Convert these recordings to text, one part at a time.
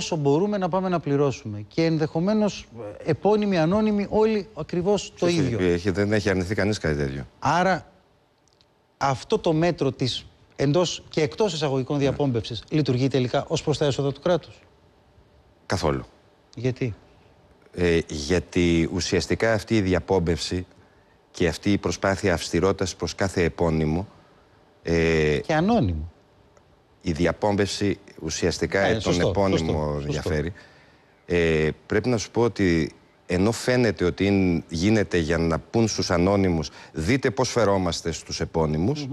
όσο μπορούμε να πάμε να πληρώσουμε. Και ενδεχομένως ε, επώνυμοι, ανώνυμοι, όλοι ακριβώς το ίδιο. Έχει, δεν έχει αρνηθεί κανείς κάτι τέτοιο. Άρα αυτό το μέτρο της εντός και εκτός εισαγωγικών ναι. διαπόμπευσης λειτουργεί τελικά ως προ τα έσοδα του κράτους. Καθόλου. Γιατί. Ε, γιατί ουσιαστικά αυτή η διαπόμπευση και αυτή η προσπάθεια αυστηρότητας προς κάθε επώνυμο ε, και ανώνυμο η διαπόμπευση ουσιαστικά ε, τον σωστό, επώνυμο σωστό, διαφέρει. Ε, πρέπει να σου πω ότι ενώ φαίνεται ότι γίνεται για να πούν στους ανώνυμους δείτε πώς φερόμαστε στους επώνυμους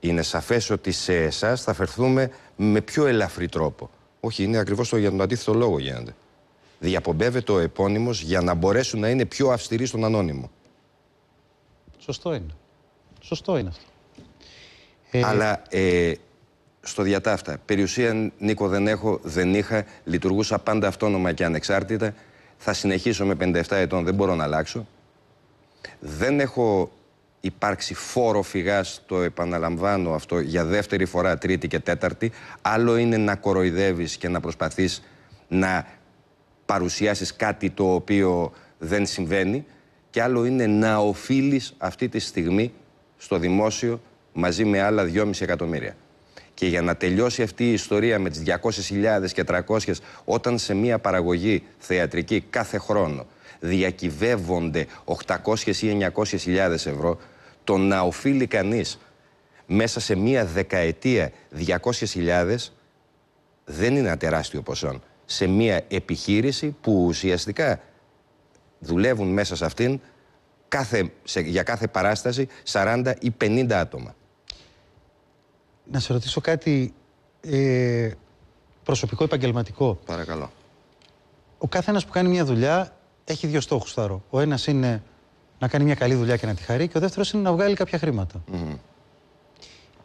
είναι σαφές ότι σε εσάς θα φερθούμε με πιο ελαφρύ τρόπο. Όχι, είναι ακριβώς το, για τον αντίθετο λόγο γίνεται. Διαπομπεύεται ο επώνυμος για να μπορέσουν να είναι πιο αυστηροί στον ανώνυμο. Σωστό είναι. Σωστό είναι αυτό. Αλλά ε, στο διατάφτα. Περιουσία, Νίκο, δεν έχω, δεν είχα. Λειτουργούσα πάντα αυτόνομα και ανεξάρτητα. Θα συνεχίσω με 57 ετών, δεν μπορώ να αλλάξω. Δεν έχω υπάρξει φόρο φυγάς, το επαναλαμβάνω αυτό, για δεύτερη φορά, τρίτη και τέταρτη. Άλλο είναι να κοροϊδεύεις και να προσπαθείς να παρουσιάσεις κάτι το οποίο δεν συμβαίνει και άλλο είναι να οφείλεις αυτή τη στιγμή στο δημόσιο μαζί με άλλα 2,5 εκατομμύρια. Και για να τελειώσει αυτή η ιστορία με τις 200.000 και 300 όταν σε μια παραγωγή θεατρική κάθε χρόνο διακυβεύονται 800 ή 900.000 ευρώ, το να οφείλει κανείς μέσα σε μία δεκαετία 200.000 δεν είναι ατεράστιο τεράστιο ποσό. Σε μία επιχείρηση που ουσιαστικά δουλεύουν μέσα σε αυτήν κάθε, σε, για κάθε παράσταση 40 ή 50 άτομα. Να σε ρωτήσω κάτι ε, προσωπικό, επαγγελματικό. Παρακαλώ. Ο κάθε ένας που κάνει μια δουλειά έχει δύο στόχους, Θάρο. Ο ένας είναι να κάνει μια καλή δουλειά και να τη χαρεί και ο δεύτερος είναι να βγάλει κάποια χρήματα.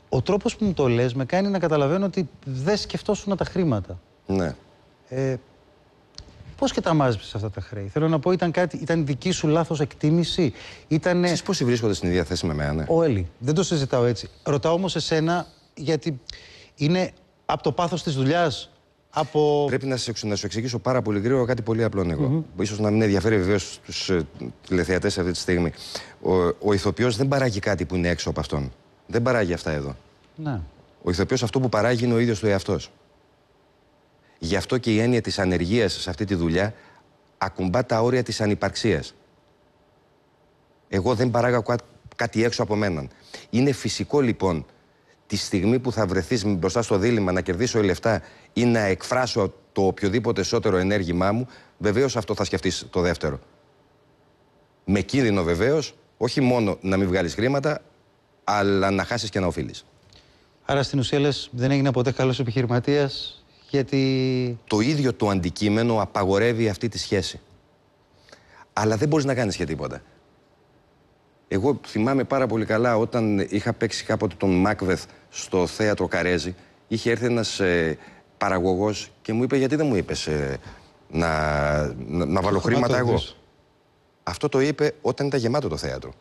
Ο τρόπος που μου το λες με κάνει να καταλαβαίνω ότι δεν σκεφτώσουν τα χρήματα. Ναι. Ε, Πώς και τα μάζεψε αυτά τα χρέη. Θέλω να πω, ήταν, κάτι, ήταν δική σου λάθος εκτίμηση. Ήτανε... Εσεί πόσοι βρίσκονται στην ίδια θέση με μένα, Όλοι. Ναι. Δεν το συζητάω έτσι. Ρωτάω όμως εσένα γιατί είναι από το πάθος της δουλειάς. Από... Πρέπει να, να σου εξηγήσω πάρα πολύ γρήγορα κάτι πολύ απλό εγώ. Mm-hmm. Ίσως να μην ενδιαφέρει βεβαίως τους ε, τηλεθεατές αυτή τη στιγμή. Ο, ο ηθοποιός δεν παράγει κάτι που είναι έξω από αυτόν. Δεν παράγει αυτά εδώ. Ναι. Ο ηθοποιός αυτό που παράγει είναι ο ίδιος του εαυτός. Γι' αυτό και η έννοια της ανεργίας σε αυτή τη δουλειά ακουμπά τα όρια της ανυπαρξίας. Εγώ δεν παράγω κάτι έξω από μένα. Είναι φυσικό λοιπόν τη στιγμή που θα βρεθείς μπροστά στο δίλημα να κερδίσω η λεφτά ή να εκφράσω το οποιοδήποτε σώτερο ενέργημά μου, βεβαίως αυτό θα σκεφτείς το δεύτερο. Με κίνδυνο βεβαίως, όχι μόνο να μην βγάλεις χρήματα, αλλά να χάσεις και να οφείλεις. Άρα στην ουσία λες, δεν έγινε ποτέ καλός επιχειρηματίας, γιατί. Το ίδιο το αντικείμενο απαγορεύει αυτή τη σχέση. Αλλά δεν μπορείς να κάνεις και τίποτα. Εγώ θυμάμαι πάρα πολύ καλά όταν είχα παίξει κάποτε τον Μάκβεθ στο θέατρο Καρέζη. Είχε έρθει ένας ε, παραγωγός και μου είπε: Γιατί δεν μου είπες ε, να, να, βάλω χρήματα εγώ. Αυτό το είπε όταν ήταν γεμάτο το θέατρο.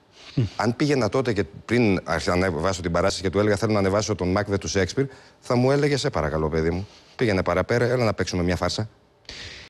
Αν πήγαινα τότε και πριν να ανεβάσω την παράσταση και του έλεγα: Θέλω να ανεβάσω τον Μάκβεθ του Σέξπιρ, θα μου έλεγε: Σε παρακαλώ, παιδί μου, πήγαινε παραπέρα, έλα να παίξουμε μια φάρσα.